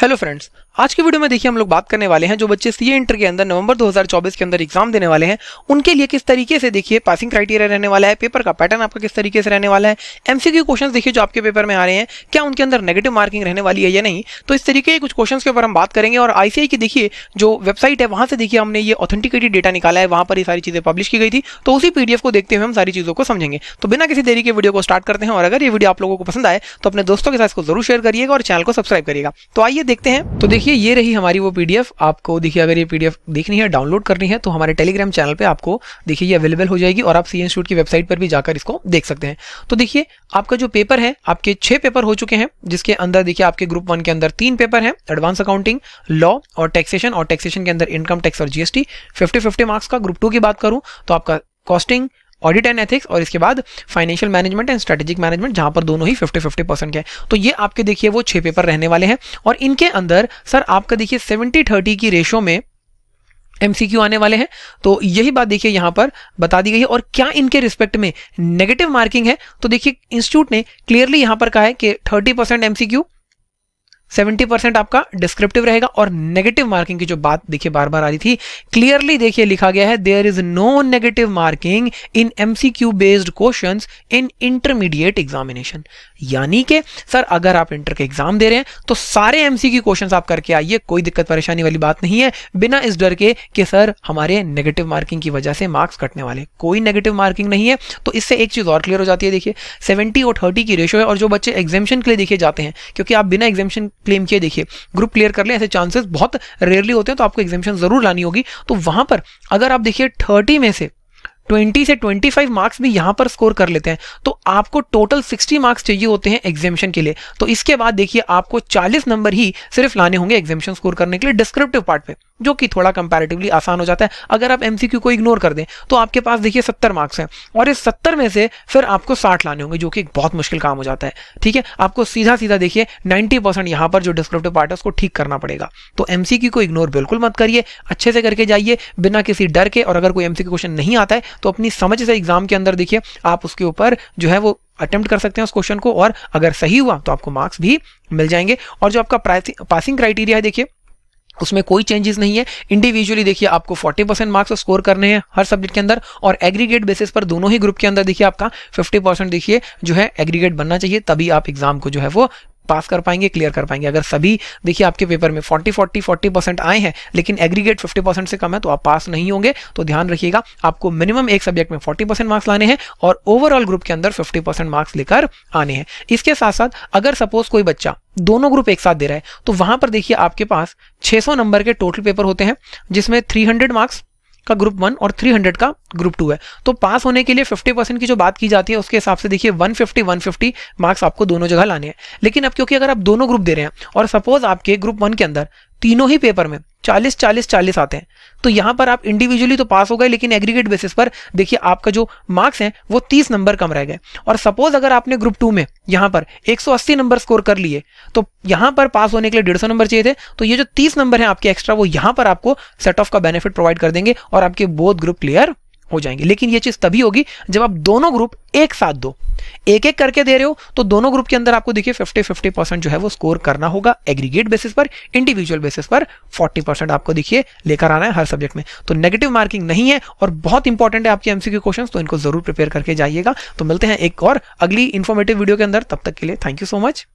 hello friends आज के video में देखिए हम लोग बात करने वाले हैं जो बच्चे सीए इंटर के अंदर नवंबर 2024 के अंदर एग्जाम देने वाले हैं उनके लिए किस तरीके से देखिए पासिंग क्राइटेरिया रहने वाला है पेपर का पैटर्न आपका किस तरीके से रहने वाला है एमसीक्यू क्वेश्चंस देखिए जो आपके पेपर में आ रहे हैं क्या उनके अंदर नेगेटिव मार्किंग रहने वाली है या नहीं तो इस तरीके के कुछ क्वेश्चन के ऊपर हम बात करेंगे और आईसीआई की देखिए जो वेबसाइट है वहां से देखिए हमने ये ऑथेंटिकेटेड डेटा निकाला है वहां पर ही सारी चीज़ें पब्लिश की गई थी तो उसी पीडीएफ को देखते हुए हम सारी चीज़ों को समझेंगे तो बिना किसी देरी के वीडियो को स्टार्ट करते हैं और अगर ये वीडियो आप लोगों को पसंद आए तो अपने दोस्तों के साथ इसको जरूर शेयर करिएगा और चैनल को सब्सक्राइब करिएगा तो आइए आइए देखते हैं तो देखिए ये रही हमारी वो पीडीएफ आपको देखिए अगर ये पीडीएफ देखनी है डाउनलोड करनी है तो हमारे टेलीग्राम चैनल पे आपको देखिए ये अवेलेबल हो जाएगी और आप सी इंस्टीट्यूट की वेबसाइट पर भी जाकर इसको देख सकते हैं तो देखिए आपका जो पेपर है आपके छह पेपर हो चुके हैं जिसके अंदर देखिए आपके ग्रुप वन के अंदर तीन पेपर है एडवांस अकाउंटिंग लॉ और टैक्सेशन और टैक्सेशन के अंदर इनकम टैक्स और जीएसटी फिफ्टी फिफ्टी मार्क्स का ग्रुप टू की बात करूं तो आपका कॉस्टिंग ऑडिट एंड एथिक्स और इसके बाद financial management and strategic management जहां पर दोनों ही फिफ्टी फिफ्टी परसेंट के तो ये आपके देखिए वो छह पेपर रहने वाले हैं और इनके अंदर सर आपका देखिए सेवेंटी थर्टी की रेशो में एमसीक्यू आने वाले हैं तो यही बात देखिए यहां पर बता दी गई है और क्या इनके रिस्पेक्ट में नेगेटिव मार्किंग है तो देखिए इंस्टीट्यूट ने क्लियरली यहां पर कहा है कि 30 परसेंट एमसीक्यू सेवेंटी परसेंट आपका डिस्क्रिप्टिव रहेगा और नेगेटिव मार्किंग की जो बात देखिए बार बार आ रही थी क्लियरली देखिए लिखा गया है there is no negative marking in MCQ based question in intermediate examination यानी कि सर अगर आप इंटर के एग्जाम दे रहे हैं तो सारे एमसीक्यू क्वेश्चंस आप करके आइए कोई दिक्कत परेशानी वाली बात नहीं है बिना इस डर के कि सर हमारे नेगेटिव मार्किंग की वजह से मार्क्स कटने वाले कोई नेगेटिव मार्किंग नहीं है तो इससे एक चीज़ और क्लियर हो जाती है देखिए सेवेंटी और थर्टी की रेशो है और जो बच्चे एग्जामिशन के लिए देखे जाते हैं क्योंकि आप बिना एग्जामेशन क्लेम किया देखिए ग्रुप क्लियर कर ले ऐसे चांसेस बहुत रेयरली होते हैं तो आपको एग्जामेशन जरूर लानी होगी तो वहां पर अगर आप देखिए थर्टी में से 20 से 25 मार्क्स भी यहां पर स्कोर कर लेते हैं तो आपको टोटल 60 मार्क्स चाहिए होते हैं एग्जामिशन के लिए तो इसके बाद देखिए आपको 40 नंबर ही सिर्फ लाने होंगे एग्जामिशन स्कोर करने के लिए डिस्क्रिप्टिव पार्ट पे जो कि थोड़ा कंपैरेटिवली आसान हो जाता है अगर आप एम को इग्नोर कर दें तो आपके पास देखिए सत्तर मार्क्स हैं और इस सत्तर में से फिर आपको साठ लाने होंगे जो कि एक बहुत मुश्किल काम हो जाता है ठीक है आपको सीधा सीधा देखिए नाइन्टी परसेंट यहाँ पर जो डिस्क्रिप्टिव पार्ट है उसको ठीक करना पड़ेगा तो एम को इग्नोर बिल्कुल मत करिए अच्छे से करके जाइए बिना किसी डर के और अगर कोई एम क्वेश्चन नहीं आता है तो अपनी समझ से एग्जाम के अंदर देखिए आप उसके ऊपर जो है वो अटेम्प्ट कर सकते हैं उस क्वेश्चन को और अगर सही हुआ तो आपको मार्क्स भी मिल जाएंगे और जो आपका पासिंग क्राइटेरिया है देखिए उसमें कोई चेंजेस नहीं है इंडिविजुअली देखिए आपको 40 परसेंट मार्क्स स्कोर करने हैं हर सब्जेक्ट के अंदर और एग्रीगेट बेसिस पर दोनों ही ग्रुप के अंदर देखिए आपका 50 परसेंट देखिए जो है एग्रीगेट बनना चाहिए तभी आप एग्जाम को जो है वो पास कर पाएंगे क्लियर कर पाएंगे अगर सभी देखिए आपके पेपर में 40 40 40 परसेंट आए हैं लेकिन एग्रीगेट 50 परसेंट से कम है तो आप पास नहीं होंगे तो ध्यान रखिएगा आपको मिनिमम एक सब्जेक्ट में 40 परसेंट मार्क्स लाने हैं और ओवरऑल ग्रुप के अंदर 50 परसेंट मार्क्स लेकर आने हैं इसके साथ साथ अगर सपोज कोई बच्चा दोनों ग्रुप एक साथ दे रहा है तो वहां पर देखिए आपके पास छह नंबर के टोटल पेपर होते हैं जिसमें थ्री मार्क्स का ग्रुप वन और 300 का ग्रुप टू है तो पास होने के लिए 50 परसेंट की जो बात की जाती है उसके हिसाब से देखिए 150 150 मार्क्स आपको दोनों जगह लाने हैं लेकिन अब क्योंकि अगर आप दोनों ग्रुप दे रहे हैं और सपोज आपके ग्रुप वन के अंदर तीनों ही पेपर में चालीस चालीस चालीस आते हैं तो यहां पर आप इंडिविजुअली तो पास हो गए लेकिन एग्रीगेट बेसिस पर देखिए आपका जो मार्क्स हैं वो तीस नंबर कम रह गए और सपोज अगर आपने ग्रुप टू में यहां पर 180 नंबर स्कोर कर लिए तो यहां पर पास होने के लिए डेढ़ नंबर चाहिए थे तो ये जो तीस नंबर हैं आपके एक्स्ट्रा वो यहां पर आपको सेट ऑफ का बेनिफिट प्रोवाइड कर देंगे और आपके बोध ग्रुप क्लियर हो जाएंगे लेकिन ये चीज़ तभी होगी जब आप दोनों ग्रुप एक साथ दो एक एक करके दे रहे हो तो दोनों ग्रुप के अंदर आपको देखिए 50 50 परसेंट जो है वो स्कोर करना होगा एग्रीगेट बेसिस पर इंडिविजुअल बेसिस पर 40 परसेंट आपको देखिए लेकर आना है हर सब्जेक्ट में तो नेगेटिव मार्किंग नहीं है और बहुत इंपॉर्टेंट है आपके एमसीक्यू क्वेश्चंस तो इनको जरूर प्रिपेयर करके जाइएगा तो मिलते हैं एक और अगली इन्फॉर्मेटिव वीडियो के अंदर तब तक के लिए थैंक यू सो मच